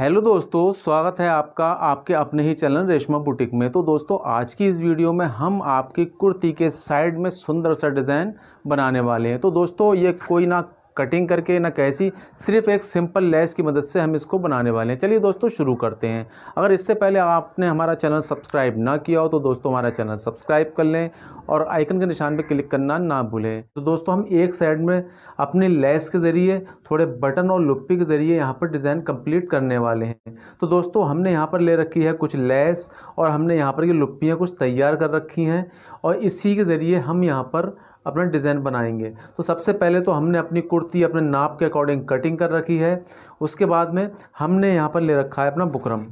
hello दोस्तों स्वागत है आपका आपके अपने ही चैनल रेशमा बुटीक में तो दोस्तों आज की इस वीडियो में हम आपकी कुर्ती के साइड में सुंदर सा डिज़ाइन बनाने वाले हैं तो दोस्तों ये कोई ना कटिंग करके ना कैसी सिर्फ एक सिंपल लेस की मदद से हम इसको बनाने वाले हैं चलिए दोस्तों शुरू करते हैं अगर इससे पहले आपने हमारा चैनल सब्सक्राइब ना किया हो तो दोस्तों हमारा चैनल सब्सक्राइब कर लें और आइकन के निशान पर क्लिक करना ना भूलें तो दोस्तों हम एक साइड में अपने लेस के ज़रिए थोड़े बटन और लुप्पी के ज़रिए यहाँ पर डिज़ाइन कम्प्लीट करने वाले हैं तो दोस्तों हमने यहाँ पर ले रखी है कुछ लेस और हमने यहाँ पर ये लुप्पियाँ कुछ तैयार कर रखी हैं और इसी के ज़रिए हम यहाँ पर अपना डिज़ाइन बनाएंगे तो सबसे पहले तो हमने अपनी कुर्ती अपने नाप के अकॉर्डिंग कटिंग कर रखी है उसके बाद में हमने यहाँ पर ले रखा है अपना बुकरम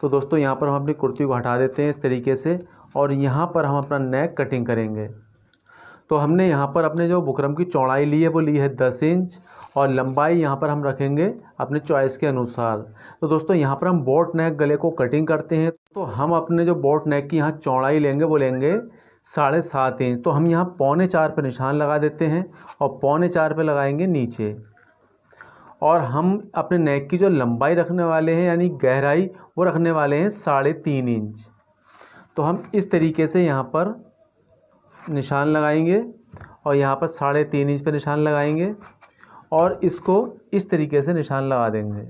तो दोस्तों यहाँ पर हम अपनी कुर्ती को हटा देते हैं इस तरीके से और यहाँ पर हम अपना नेक कटिंग करेंगे तो हमने यहाँ पर अपने जो बुकरम की चौड़ाई ली है वो ली है दस इंच और लंबाई यहाँ पर हम रखेंगे अपने चॉइस के अनुसार तो दोस्तों यहाँ पर हम बोट नेक गले को कटिंग करते हैं तो हम अपने जो बोट नेक की यहाँ चौड़ाई लेंगे वो लेंगे साढ़े सात इंच तो हम यहाँ पौने चार पर निशान लगा देते हैं और पौने चार पर लगाएंगे नीचे और हम अपने नेक की जो लंबाई रखने वाले हैं यानी गहराई वो रखने वाले हैं साढ़े तीन इंच तो हम इस तरीके से यहाँ पर निशान लगाएंगे और यहाँ पर साढ़े तीन इंच पर निशान लगाएंगे और इसको इस तरीके से निशान लगा देंगे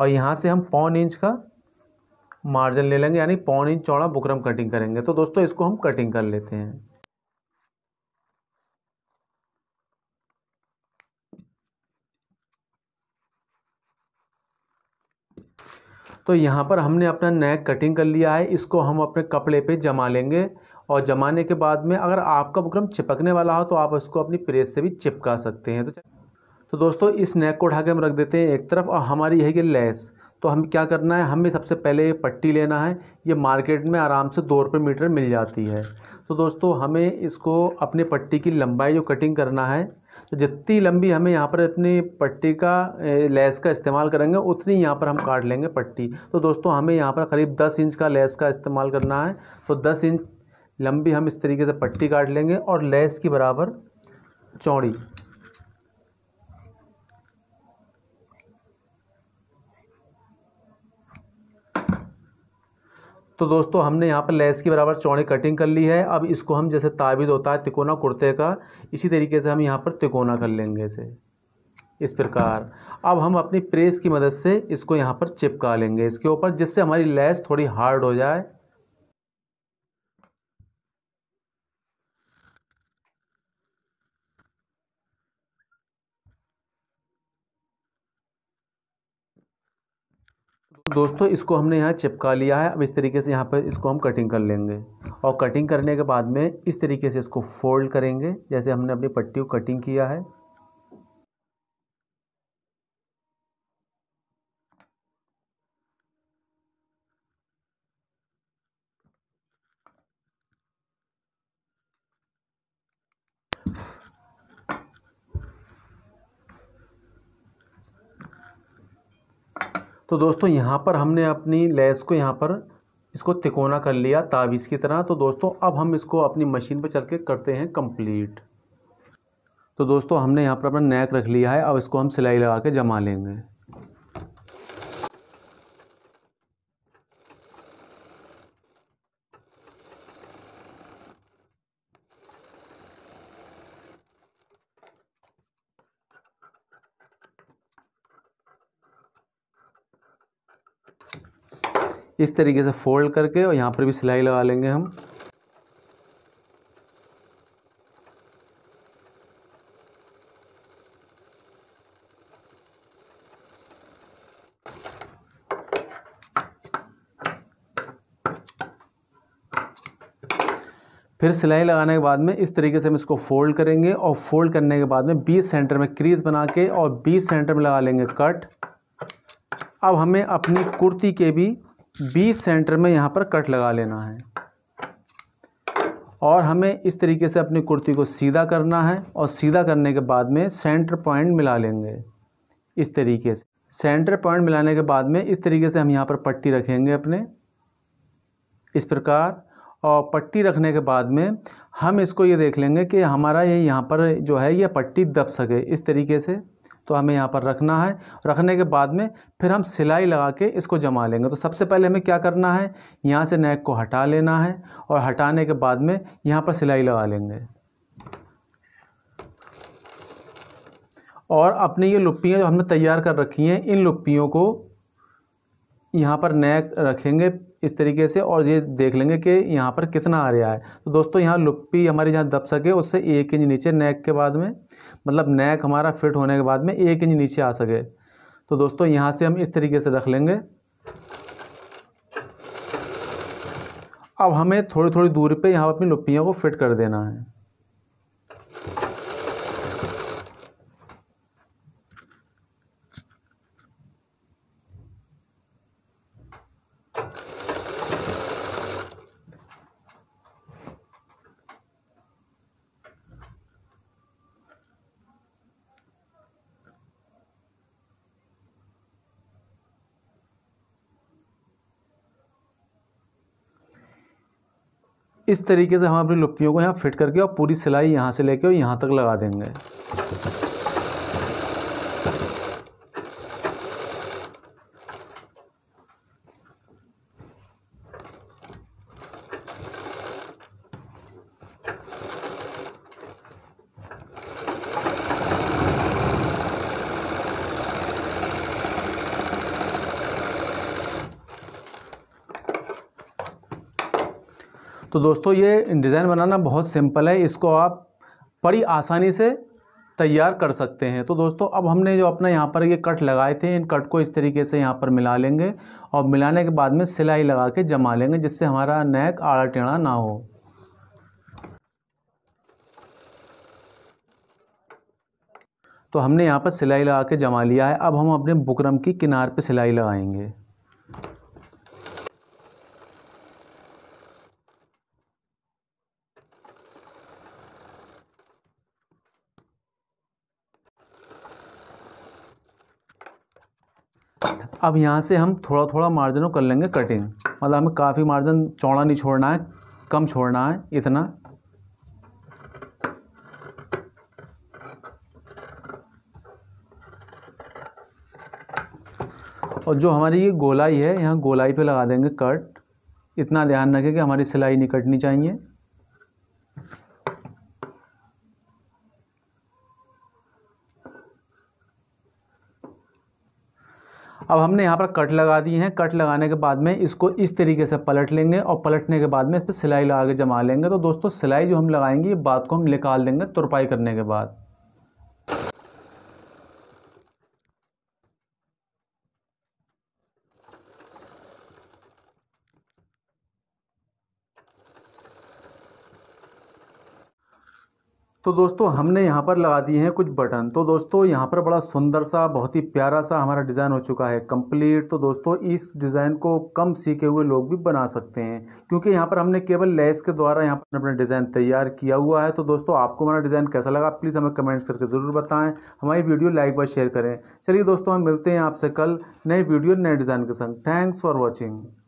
और यहाँ से हम पौन इंच का मार्जिन ले लेंगे यानी पौन इंच चौड़ा बुकरम कटिंग करेंगे तो दोस्तों इसको हम कटिंग कर लेते हैं तो यहाँ पर हमने अपना नेक कटिंग कर लिया है इसको हम अपने कपड़े पे जमा लेंगे और जमाने के बाद में अगर आपका बुकरम चिपकने वाला हो तो आप इसको अपनी प्रेस से भी चिपका सकते हैं तो तो दोस्तों इस नेक को उठा के हम रख देते हैं एक तरफ और हमारी है कि लेस तो हम क्या करना है हमें सबसे पहले ये पट्टी लेना है ये मार्केट में आराम से दो रुपये मीटर मिल जाती है तो दोस्तों हमें इसको अपने पट्टी की लंबाई जो कटिंग करना है तो जितनी लंबी हमें यहाँ पर अपनी पट्टी का लेस का इस्तेमाल करेंगे उतनी यहाँ पर हम काट लेंगे पट्टी तो दोस्तों हमें यहाँ पर करीब दस इंच का लेस का इस्तेमाल करना है तो दस इंच लंबी हम इस तरीके से पट्टी काट लेंगे और लेस की बराबर चौड़ी तो दोस्तों हमने यहाँ पर लेस की बराबर चौड़ी कटिंग कर ली है अब इसको हम जैसे ताबीज होता है तिकोना कुर्ते का इसी तरीके से हम यहाँ पर तिकोना कर लेंगे इसे इस प्रकार अब हम अपनी प्रेस की मदद से इसको यहाँ पर चिपका लेंगे इसके ऊपर जिससे हमारी लेस थोड़ी हार्ड हो जाए दोस्तों इसको हमने यहाँ चिपका लिया है अब इस तरीके से यहाँ पर इसको हम कटिंग कर लेंगे और कटिंग करने के बाद में इस तरीके से इसको फोल्ड करेंगे जैसे हमने अपनी पट्टी को कटिंग किया है तो दोस्तों यहाँ पर हमने अपनी लेस को यहाँ पर इसको तिकोना कर लिया तावीज़ की तरह तो दोस्तों अब हम इसको अपनी मशीन पर चल के करते हैं कंप्लीट तो दोस्तों हमने यहाँ पर अपना नेक रख लिया है अब इसको हम सिलाई लगा के जमा लेंगे इस तरीके से फोल्ड करके और यहाँ पर भी सिलाई लगा लेंगे हम फिर सिलाई लगाने के बाद में इस तरीके से हम इसको फोल्ड करेंगे और फोल्ड करने के बाद में 20 सेंटर में क्रीज बना के और 20 सेंटर में लगा लेंगे कट अब हमें अपनी कुर्ती के भी बीस सेंटर में यहाँ पर कट लगा लेना है और हमें इस तरीके से अपनी कुर्ती को सीधा करना है और सीधा करने के बाद में सेंटर पॉइंट मिला लेंगे इस तरीके से सेंटर पॉइंट मिलाने के बाद में इस तरीके से हम यहाँ पर पट्टी रखेंगे अपने इस प्रकार और पट्टी रखने के बाद में हम इसको ये देख लेंगे कि हमारा ये यहाँ पर जो है ये पट्टी दब सके इस तरीके से तो हमें यहाँ पर रखना है रखने के बाद में फिर हम सिलाई लगा के इसको जमा लेंगे तो सबसे पहले हमें क्या करना है यहाँ से नेक को हटा लेना है और हटाने के बाद में यहाँ पर सिलाई लगा लेंगे और अपनी ये लुप्पियाँ जो हमने तैयार कर रखी हैं इन लुप्पियों को यहाँ पर नेक रखेंगे इस तरीके से और ये देख लेंगे कि यहाँ पर कितना आ रहा है तो दोस्तों यहाँ लुप्पी हमारी जहाँ दब सके उससे एक इंच नीचे नेक के बाद में मतलब नेक हमारा फिट होने के बाद में एक इंच नीचे आ सके तो दोस्तों यहाँ से हम इस तरीके से रख लेंगे अब हमें थोड़ी थोड़ी दूरी पे यहाँ अपनी लुप्पियों को फिट कर देना है इस तरीके से हम अपनी लुप्पियों को यहाँ फिट करके और पूरी सिलाई यहाँ से लेके और यहाँ तक लगा देंगे तो दोस्तों ये डिज़ाइन बनाना बहुत सिंपल है इसको आप बड़ी आसानी से तैयार कर सकते हैं तो दोस्तों अब हमने जो अपना यहाँ पर ये कट लगाए थे इन कट को इस तरीके से यहाँ पर मिला लेंगे और मिलाने के बाद में सिलाई लगा के जमा लेंगे जिससे हमारा नेक आड़ा टेढ़ा ना हो तो हमने यहाँ पर सिलाई लगा के जमा लिया है अब हम अपने बुकरम की किनार पे सिलाई लगाएंगे अब यहाँ से हम थोड़ा थोड़ा मार्जिन कर लेंगे कटिंग मतलब हमें काफ़ी मार्जिन चौड़ा नहीं छोड़ना है कम छोड़ना है इतना और जो हमारी ये गोलाई है यहाँ गोलाई पे लगा देंगे कट इतना ध्यान रखें कि हमारी सिलाई नहीं कटनी चाहिए अब हमने यहाँ पर कट लगा दिए हैं कट लगाने के बाद में इसको इस तरीके से पलट लेंगे और पलटने के बाद में इस पर सिलाई लगा के जमा लेंगे तो दोस्तों सिलाई जो हम लगाएंगे ये बात को हम निकाल देंगे तुरपाई करने के बाद तो दोस्तों हमने यहाँ पर लगा दिए हैं कुछ बटन तो दोस्तों यहाँ पर बड़ा सुंदर सा बहुत ही प्यारा सा हमारा डिज़ाइन हो चुका है कंप्लीट तो दोस्तों इस डिज़ाइन को कम सीखे हुए लोग भी बना सकते हैं क्योंकि यहाँ पर हमने केवल लेस के द्वारा यहाँ पर अपना डिज़ाइन तैयार किया हुआ है तो दोस्तों आपको हमारा डिज़ाइन कैसा लगा प्लीज़ हमें कमेंट्स करके ज़रूर बताएँ हमारी वीडियो लाइक व शेयर करें चलिए दोस्तों हम मिलते हैं आपसे कल नए वीडियो नए डिज़ाइन के संग थैंक्स फॉर वॉचिंग